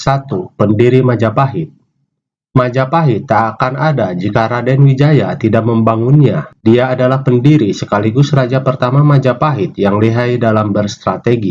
1. Pendiri Majapahit Majapahit tak akan ada jika Raden Wijaya tidak membangunnya. Dia adalah pendiri sekaligus raja pertama Majapahit yang lihai dalam berstrategi.